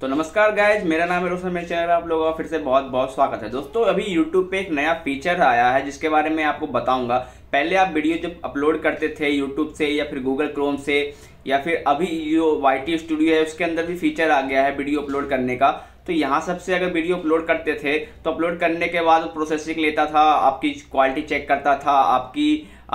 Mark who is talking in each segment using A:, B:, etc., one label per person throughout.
A: तो नमस्कार गाइज मेरा नाम है रोशन मेरे चैनल आप लोगों का फिर से बहुत बहुत स्वागत है दोस्तों अभी यूट्यूब पे एक नया फीचर आया है जिसके बारे में आपको बताऊंगा पहले आप वीडियो जब अपलोड करते थे यूट्यूब से या फिर गूगल क्रोम से या फिर अभी जो वाई स्टूडियो है उसके अंदर भी फीचर आ गया है वीडियो अपलोड करने का तो यहाँ सबसे अगर वीडियो अपलोड करते थे तो अपलोड करने के बाद प्रोसेसिंग लेता था आपकी क्वालिटी चेक करता था आपकी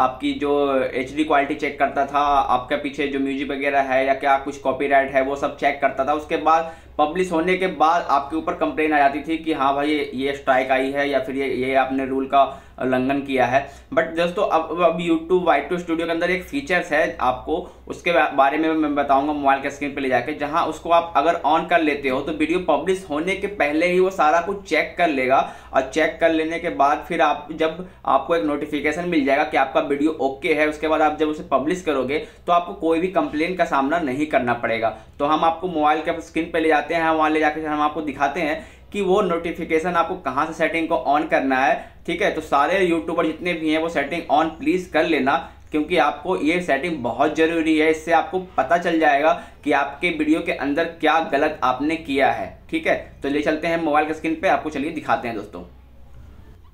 A: आपकी जो एच क्वालिटी चेक करता था आपका पीछे जो म्यूजिक वगैरह है या क्या कुछ कॉपीराइट है वो सब चेक करता था उसके बाद पब्लिश होने के बाद आपके ऊपर कंप्लेन आ जाती थी कि हाँ भाई ये ये स्ट्राइक आई है या फिर ये ये आपने रूल का उल्लंघन किया है बट दोस्तों अब अब यूट्यूब वाइट टू स्टूडियो के अंदर एक फीचर्स है आपको उसके बारे में मैं बताऊंगा मोबाइल के स्क्रीन पे ले जाके जहाँ उसको आप अगर ऑन कर लेते हो तो वीडियो पब्लिश होने के पहले ही वो सारा कुछ चेक कर लेगा और चेक कर लेने के बाद फिर आप जब आपको एक नोटिफिकेशन मिल जाएगा कि आपका वीडियो ओके है उसके बाद आप जब उसे पब्लिश करोगे तो आपको कोई भी कंप्लेन का सामना नहीं करना पड़ेगा तो हम आपको मोबाइल के स्क्रीन पर ले जाते जाते हैं वहाँ ले जाकर हम आपको दिखाते हैं कि वो नोटिफिकेशन आपको कहाँ से सेटिंग को ऑन करना है ठीक है तो सारे यूट्यूबर जितने भी हैं वो सेटिंग ऑन प्लीज़ कर लेना क्योंकि आपको ये सेटिंग बहुत ज़रूरी है इससे आपको पता चल जाएगा कि आपके वीडियो के अंदर क्या गलत आपने किया है ठीक है तो ले चलते हैं मोबाइल के स्क्रीन पे आपको चलिए दिखाते हैं दोस्तों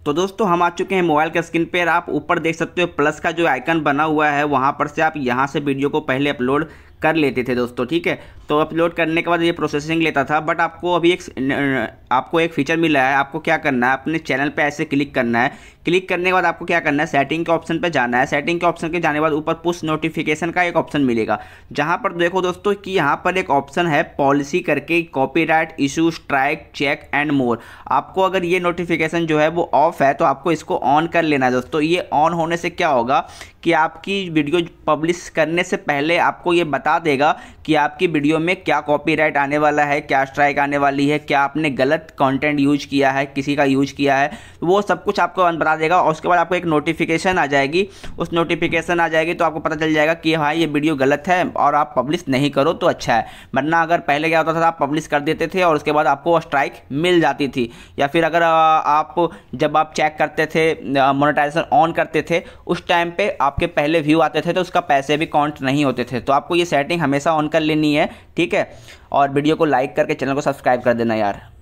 A: तो दोस्तों हम आ चुके हैं मोबाइल के स्क्रीन पर आप ऊपर देख सकते हो प्लस का जो आइकन बना हुआ है वहाँ पर से आप यहाँ से वीडियो को पहले अपलोड कर लेते थे दोस्तों ठीक है तो अपलोड करने के बाद ये प्रोसेसिंग लेता था बट आपको अभी एक आपको एक फीचर मिला है आपको क्या करना है अपने चैनल पे ऐसे क्लिक करना है क्लिक करने के बाद आपको क्या करना है सेटिंग के ऑप्शन पे जाना है सेटिंग के ऑप्शन के जाने के बाद ऊपर पुश नोटिफिकेशन का एक ऑप्शन मिलेगा जहाँ पर देखो दोस्तों कि यहाँ पर एक ऑप्शन है पॉलिसी करके right issue strike check and more आपको अगर ये नोटिफिकेशन जो है वो ऑफ है तो आपको इसको ऑन कर लेना है दोस्तों ये ऑन होने से क्या होगा कि आपकी वीडियो पब्लिश करने से पहले आपको ये बता बता देगा कि आपकी वीडियो में क्या कॉपीराइट आने वाला है क्या स्ट्राइक आने वाली है क्या आपने गलत कंटेंट यूज किया है किसी का यूज किया है वो सब कुछ आपको बता देगा और उसके बाद आपको एक नोटिफिकेशन आ जाएगी उस नोटिफिकेशन आ जाएगी तो आपको पता चल जाएगा कि हाँ ये वीडियो गलत है और आप पब्लिश नहीं करो तो अच्छा है वरना अगर पहले क्या होता था आप पब्लिश कर देते थे और उसके बाद आपको स्ट्राइक मिल जाती थी या फिर अगर आप जब आप चेक करते थे मोनिटाइजेशन ऑन करते थे उस टाइम पर आपके पहले व्यू आते थे तो उसका पैसे भी काउंट नहीं होते थे तो आपको ये सेट सेटिंग हमेशा ऑन कर लेनी है ठीक है और वीडियो को लाइक करके चैनल को सब्सक्राइब कर देना यार